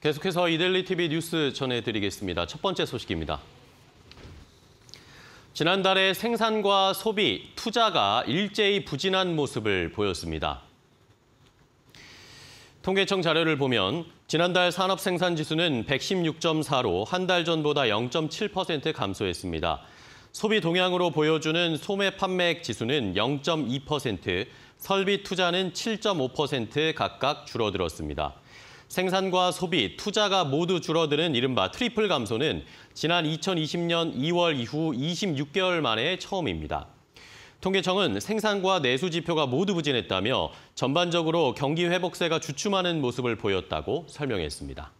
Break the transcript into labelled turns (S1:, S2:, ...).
S1: 계속해서 이델리 TV 뉴스 전해드리겠습니다. 첫 번째 소식입니다. 지난달에 생산과 소비, 투자가 일제히 부진한 모습을 보였습니다. 통계청 자료를 보면 지난달 산업생산지수는 116.4로 한 달 전보다 0.7% 감소했습니다. 소비 동향으로 보여주는 소매 판매액 지수는 0.2%, 설비 투자는 7.5% 각각 줄어들었습니다. 생산과 소비, 투자가 모두 줄어드는 이른바 트리플 감소는 지난 2020년 2월 이후 26개월 만에 처음입니다. 통계청은 생산과 내수 지표가 모두 부진했다며 전반적으로 경기 회복세가 주춤하는 모습을 보였다고 설명했습니다.